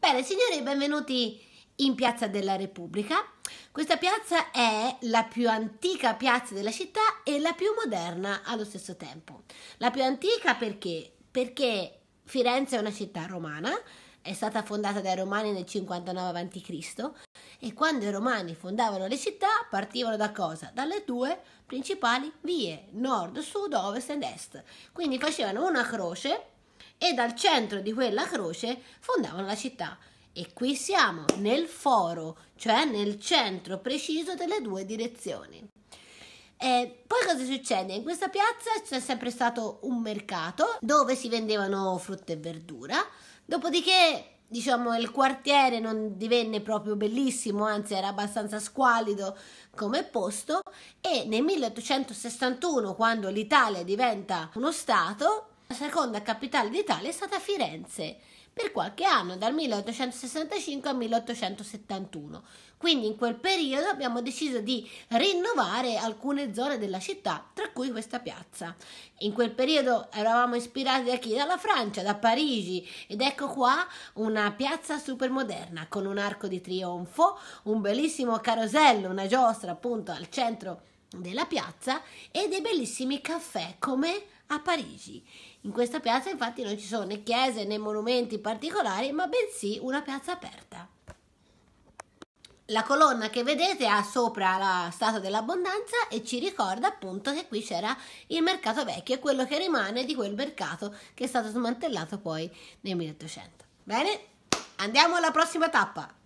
Bene, signori, benvenuti in Piazza della Repubblica. Questa piazza è la più antica piazza della città e la più moderna allo stesso tempo. La più antica perché? Perché Firenze è una città romana, è stata fondata dai Romani nel 59 a.C. e quando i Romani fondavano le città partivano da cosa? Dalle due principali vie, nord, sud, ovest ed est. Quindi facevano una croce e dal centro di quella croce fondavano la città. E qui siamo nel foro, cioè nel centro preciso delle due direzioni. E poi cosa succede? In questa piazza c'è sempre stato un mercato dove si vendevano frutta e verdura, dopodiché diciamo il quartiere non divenne proprio bellissimo, anzi era abbastanza squallido come posto e nel 1861 quando l'Italia diventa uno stato la seconda capitale d'Italia è stata Firenze per qualche anno, dal 1865 al 1871. Quindi in quel periodo abbiamo deciso di rinnovare alcune zone della città, tra cui questa piazza. In quel periodo eravamo ispirati da chi? Dalla Francia, da Parigi ed ecco qua una piazza super moderna con un arco di trionfo, un bellissimo carosello, una giostra appunto al centro della piazza e dei bellissimi caffè come a Parigi. In questa piazza infatti non ci sono né chiese né monumenti particolari, ma bensì una piazza aperta. La colonna che vedete ha sopra la statua dell'abbondanza e ci ricorda appunto che qui c'era il mercato vecchio, quello che rimane di quel mercato che è stato smantellato poi nel 1800. Bene, andiamo alla prossima tappa.